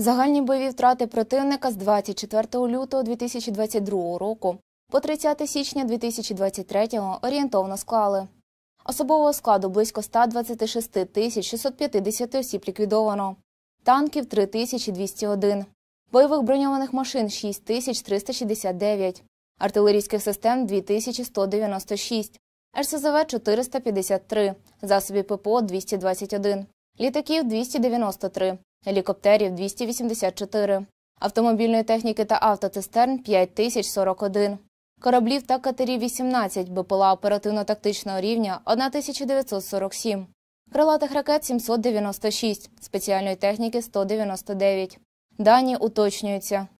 Загальні бойові втрати противника з 24 лютого 2022 року по 30 січня 2023 орієнтовно склали. Особового складу близько 126 тисяч 650 осіб ліквідовано, танків 3201, бойових броньованих машин 6369, артилерійських систем 2196, РСЗВ 453, засобі ППО 221, літаків 293, гелікоптерів 284, автомобільної техніки та автоцистерн 5041, кораблів та катерів 18, БПЛА оперативно-тактичного рівня 1947, крилатих ракет 796, спеціальної техніки 199. Дані уточнюються.